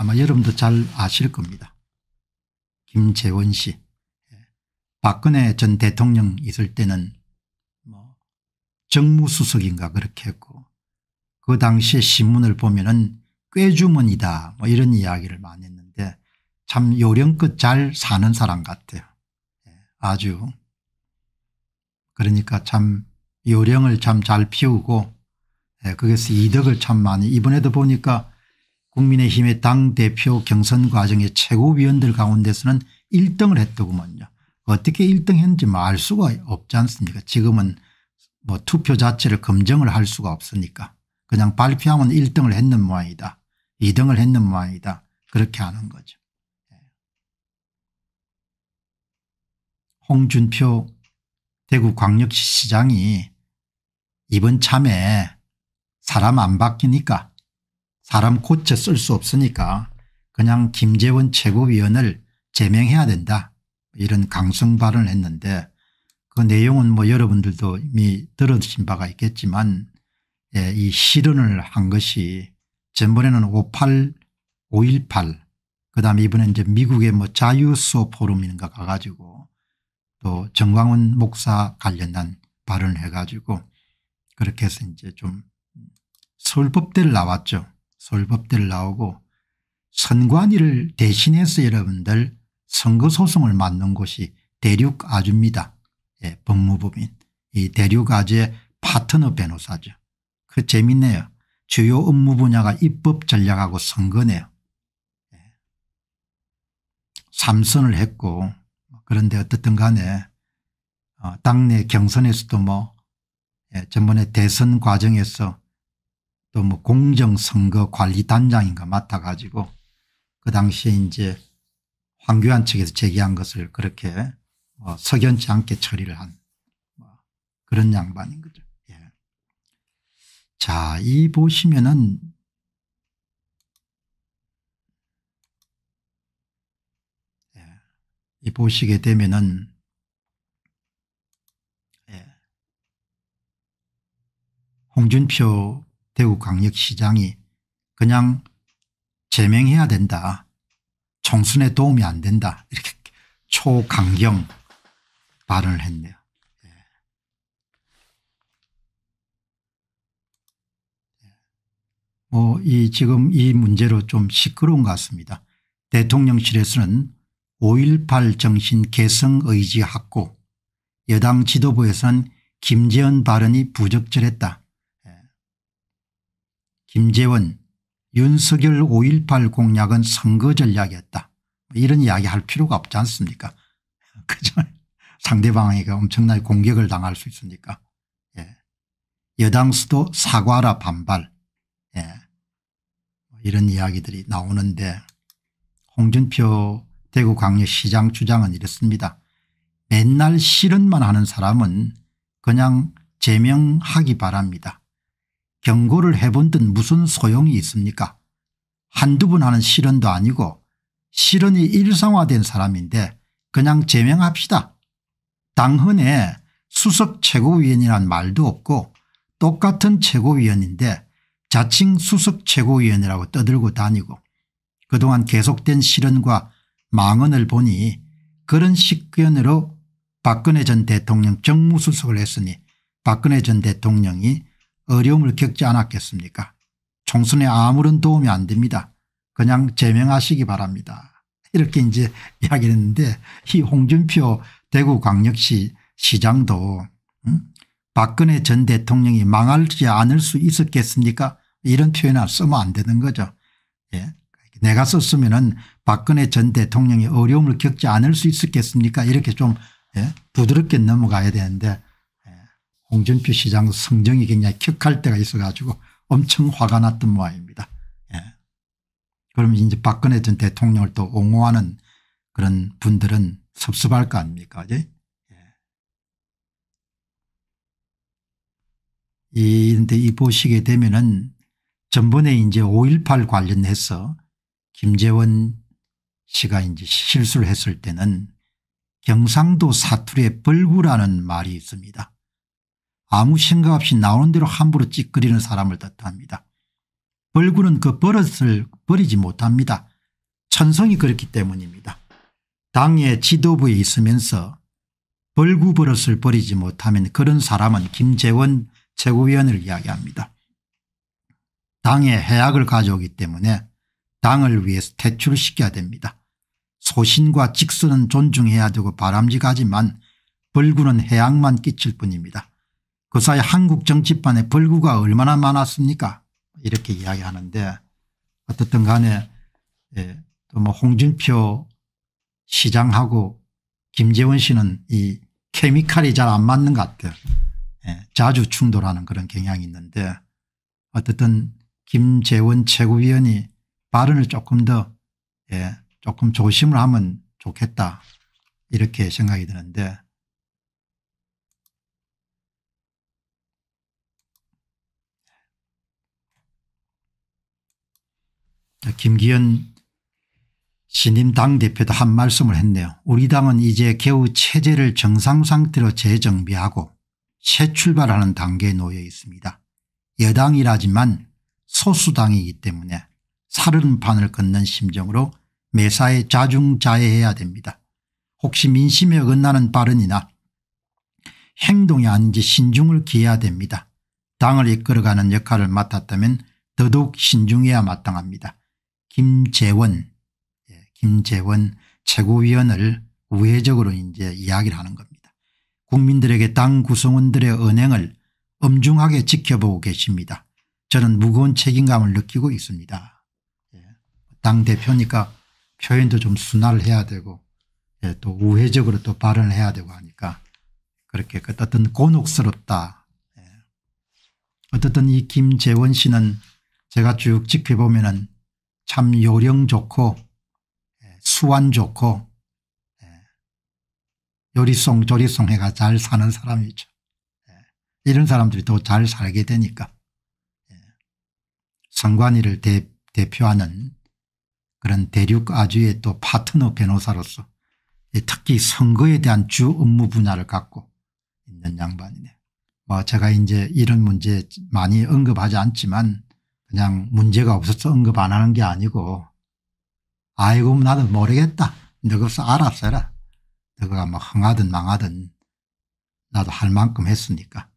아마 여러분도 잘 아실 겁니다. 김재원 씨. 예. 박근혜 전 대통령 있을 때는 뭐 정무수석인가 그렇게 했고 그 당시에 신문을 보면은 꾀주머니다 뭐 이런 이야기를 많이 했는데 참 요령껏 잘 사는 사람 같아요. 예. 아주 그러니까 참 요령을 참 잘 피우고 예, 그래서 이득을 참 많이 이번에도 보니까 국민의힘의 당대표 경선 과정의 최고위원들 가운데서는 1등을 했더구먼요. 어떻게 1등 했는지 알 수가 없지 않습니까 지금은 뭐 투표 자체를 검증을 할 수가 없으니까 그냥 발표하면 1등을 했는 모양이다 2등을 했는 모양이다 그렇게 하는 거죠. 예. 홍준표 대구광역시장이 시 이번 참에 사람 안 바뀌니까 사람 고쳐 쓸 수 없으니까 그냥 김재원 최고위원을 제명해야 된다 이런 강성 발언을 했는데 그 내용은 뭐 여러분들도 이미 들으신 바가 있겠지만 예, 이 실언을 한 것이 전번에는 58, 518, 그 다음에 이번에 이제 미국의 뭐 자유수호 포럼인가 가가지고 또 정광훈 목사 관련된 발언을 해가지고 그렇게 해서 이제 좀 서울법대를 음, 나왔죠. 솔법대를 나오고 선관위를 대신해서 여러분들 선거소송을 맡는 곳이 대륙아주입니다. 예, 법무법인. 이 대륙아주의 파트너 변호사죠. 그 재밌네요. 주요 업무 분야가 입법 전략하고 선거네요. 예. 삼선을 했고 그런데 어떻든 간에 어, 당내 경선에서도 뭐 예, 전번에 대선 과정에서 또뭐 공정선거관리단장인가 맡아 가지고 그 당시에 이제 황교안 측에서 제기한 것을 그렇게 뭐 석연치 않게 처리를 한뭐 그런 양반인 거죠. 예. 자, 이 보시면은 예. 이 보시게 되면은 예. 홍준표 대구광역시장이 그냥 제명해야 된다. 총선에 도움이 안 된다. 이렇게 초강경 발언을 했네요. 예. 뭐, 이, 지금 이 문제로 좀 시끄러운 것 같습니다. 대통령실에서는 5.18 정신 개성 의지학고, 여당 지도부에선 김재현 발언이 부적절했다. 김재원 윤석열 5.18 공약은 선거 전략이었다. 뭐 이런 이야기 할 필요가 없지 않습니까 그죠 상대방에게 엄청나게 공격을 당할 수 있으니까 예. 여당 수도 사과라 반발 예. 뭐 이런 이야기들이 나오는데 홍준표 대구광역시장 주장은 이렇습니다. 맨날 실은만 하는 사람은 그냥 제명하기 바랍니다. 경고를 해본 듯 무슨 소용이 있습니까 한두 번 하는 실언도 아니고 실언이 일상화된 사람인데 그냥 제명합시다. 당헌에 수석 최고위원이란 말도 없고 똑같은 최고위원인데 자칭 수석 최고위원이라고 떠들고 다니고 그동안 계속된 실언과 망언을 보니 그런 식견으로 박근혜 전 대통령 정무수석을 했으니 박근혜 전 대통령이 어려움을 겪지 않았겠습니까 총선에 아무런 도움이 안 됩니다. 그냥 제명하시기 바랍니다. 이렇게 이제 이야기를 했는데 이 홍준표 대구광역시 시장도 음? 박근혜 전 대통령이 망하지 않을 수 있었겠습니까 이런 표현을 쓰면 안 되는 거죠. 예. 내가 썼으면 은 박근혜 전 대통령이 어려움을 겪지 않을 수 있었겠습니까 이렇게 좀 예? 부드럽게 넘어가야 되는데 홍준표 시장 성정이 굉장히 격할 때가 있어 가지고 엄청 화가 났던 모양입니다. 예. 그러 이제 박근혜 전 대통령을 또 옹호하는 그런 분들은 섭섭할 거 아닙니까 예. 이런데 이 보시게 되면은 전번에 이제 5.18 관련해서 김재원 씨가 이제 실수를 했을 때는 경상도 사투리에 벌구라는 말이 있습니다. 아무 생각 없이 나오는 대로 함부로 찌끄리는 사람을 뜻합니다. 벌구는 그 버릇을 버리지 못합니다. 천성이 그렇기 때문입니다. 당의 지도부에 있으면서 벌구 버릇을 버리지 못하면 그런 사람은 김재원 최고위원을 이야기합니다. 당의 해악을 가져오기 때문에 당을 위해서 퇴출시켜야 을 됩니다. 소신과 직선은 존중해야 되고 바람직하지만 벌구는 해악만 끼칠 뿐입니다. 그 사이 한국 정치판에 벌구가 얼마나 많았습니까 이렇게 이야기하는데 어떻든 간에 예, 또뭐 홍준표 시장하고 김재원 씨는 이 케미칼이 잘 안 맞는 것 같아요. 예, 자주 충돌하는 그런 경향이 있는데 어쨌든 김재원 최고위원이 발언을 조금 더 예, 조금 조심을 하면 좋겠다 이렇게 생각이 드는데 김기현 신임 당대표도 한 말씀을 했네요. 우리 당은 이제 겨우 체제를 정상상태로 재정비하고 새 출발하는 단계에 놓여 있습니다. 여당이라지만 소수당이기 때문에 사르른 판을 걷는 심정으로 매사에 자중자해해야 됩니다. 혹시 민심에 어긋나는 발언이나 행동이 아닌지 신중을 기해야 됩니다. 당을 이끌어가는 역할을 맡았다면 더더욱 신중해야 마땅합니다. 김재원, 예, 김재원 최고위원을 우회적으로 이제 이야기를 하는 겁니다. 국민들에게 당 구성원들의 언행을 엄중하게 지켜보고 계십니다. 저는 무거운 책임감을 느끼고 있습니다. 예, 당 대표니까 표현도 좀 순화를 해야 되고 예, 또 우회적으로 또 발언을 해야 되고 하니까 그렇게 그 어떤 곤혹스럽다. 어떻든 이 김재원 씨는 제가 쭉 지켜보면은 참 요령 좋고 예, 수완 좋고 예, 요리송 조리송 해가 잘 사는 사람이죠. 예, 이런 사람들이 더 잘 살게 되니까 성관이를 대, 대표하는 그런 대륙 아주의 또 파트너 변호사로서 특히 선거에 대한 주 업무 분야를 갖고 있는 양반이네뭐 제가 이제 이런 문제 많이 언급하지 않지만 그냥 문제가 없어서 언급 안 하는 게 아니고 아이고 나도 모르겠다. 너가서 알아서라. 너가 뭐 흥하든 망하든 나도 할 만큼 했으니까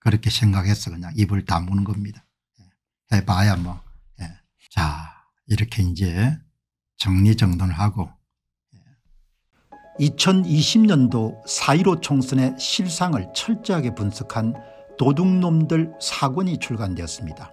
그렇게 생각해서 그냥 입을 다무는 겁니다. 예. 해봐야 뭐. 예. 자 이렇게 이제 정리정돈을 하고 2020년도 예. 4.15 총선의 실상을 철저하게 분석한 도둑놈들 사건이 출간되었습니다.